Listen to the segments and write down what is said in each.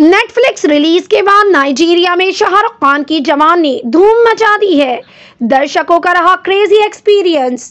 Netflix release के बाद Nigeria में शाहरुख खान की जवान ने धूम मचा दी है दर्शकों का रहा crazy experience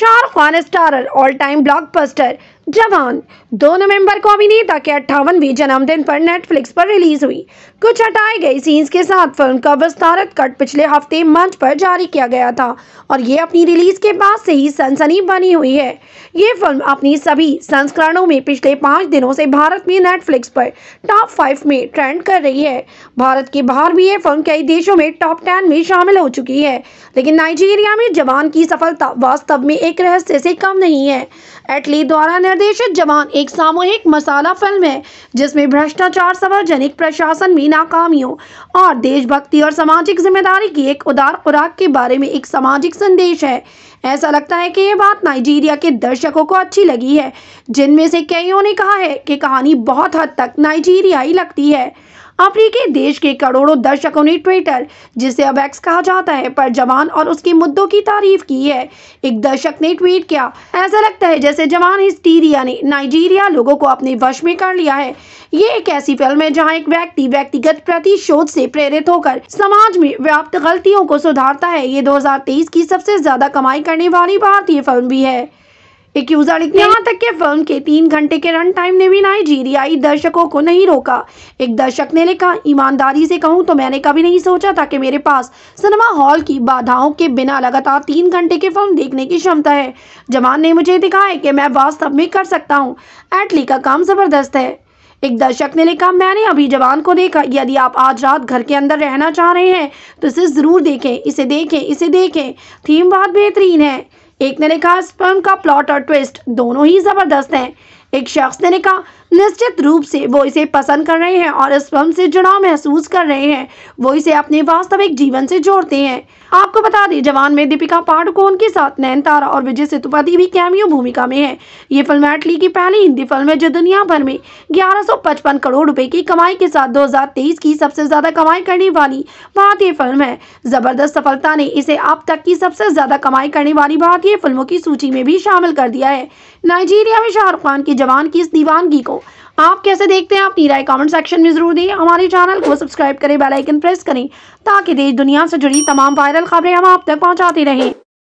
Shahrukh Khan starrer all time blockbuster Jawan दो नवंबर को अभिनेता के अट्ठावनवी जन्मदिन पर नेटफ्लिक्स पर रिलीज हुई कुछ हटाए गए सीन्स के साथ फिल्म का विस्तारित कट पिछले हफ्ते मंच पर जारी किया गया था और ये अपनी रिलीज के बाद से ही सनसनी बनी हुई है ये फिल्म अपनी सभी संस्करणों में पिछले पाँच दिनों से भारत में नेटफ्लिक्स पर टॉप फाइव में ट्रेंड कर रही है भारत के बाहर भी ये फिल्म कई देशों में टॉप टेन में शामिल हो चुकी है लेकिन नाइजीरिया में जवान की सफलता वास्तव में एक रहस्य से कम नहीं है एटली द्वारा निर्देशित जवान एक सामूहिक मसाला फिल्म है जिसमें भ्रष्टाचार सार्वजनिक प्रशासन में नाकामियों और देशभक्ति और सामाजिक जिम्मेदारी की एक उदार खुराक के बारे में एक सामाजिक संदेश है ऐसा लगता है कि ये बात नाइजीरिया के दर्शकों को अच्छी लगी है जिनमें से कईयों ने कहा है कि कहानी बहुत हद तक नाइजीरियाई लगती है अफ्रीकी देश के करोड़ों दर्शकों ने ट्विटर जिसे अब एक्स कहा जाता है पर जवान और उसके मुद्दों की तारीफ की है एक दर्शक ने ट्वीट किया ऐसा लगता है जैसे जवान हिस्टीरिया ने नाइजीरिया लोगों को अपने वश में कर लिया है ये एक ऐसी फिल्म है जहाँ एक व्यक्ति व्यक्तिगत प्रतिशोध से प्रेरित होकर समाज में व्याप्त गलतियों को सुधारता है ये 2023 की सबसे ज्यादा कमाई करने वाली भारतीय फिल्म भी है एक यूजर लिखते यहाँ तक के फिल्म के तीन घंटे के रन टाइम ने भी नाइजीरियाई दर्शकों को नहीं रोका एक दर्शक ने लिखा ईमानदारी से कहूँ तो मैंने कभी नहीं सोचा था कि मेरे पास सिनेमा हॉल की बाधाओं के बिना लगातार तीन घंटे के फिल्म देखने की क्षमता है जवान ने मुझे दिखाया कि मैं वास्तव में कर सकता हूँ एटली का काम जबरदस्त है एक दर्शक ने लिखा मैंने अभी जवान को देखा यदि आप आज रात घर के अंदर रहना चाह रहे हैं तो इसे ज़रूर देखें इसे देखें इसे देखें थीम बहुत बेहतरीन है एक ने लिखा स्पर्म का प्लॉट और ट्विस्ट दोनों ही जबरदस्त हैं एक शख्स ने कहा निश्चित रूप से वो इसे पसंद कर रहे हैं और इस फिल्म से जुड़ाव महसूस कर रहे हैं वो इसे अपने वास्तविक जीवन से जोड़ते हैं आपको बता दें जवान में दीपिका पाडुकोन के साथ तारा और विजय सेतुपति भी कैमियो भूमिका में है ये फिल्म एटली की पहली हिंदी फिल्म है जो दुनिया भर में ग्यारह करोड़ रुपए की कमाई के साथ दो की सबसे ज्यादा कमाई करने वाली भारतीय फिल्म है जबरदस्त सफलता ने इसे अब तक की सबसे ज्यादा कमाई करने वाली भारतीय फिल्मों की सूची में भी शामिल कर दिया है नाइजीरिया में शाहरुख खान की जवान की इस दीवानगी को आप कैसे देखते हैं अपनी राय कमेंट सेक्शन में जरूर दें हमारे चैनल को सब्सक्राइब करें बेल आइकन प्रेस करें ताकि देश दुनिया से जुड़ी तमाम वायरल खबरें हम आप तक पहुंचाते रहें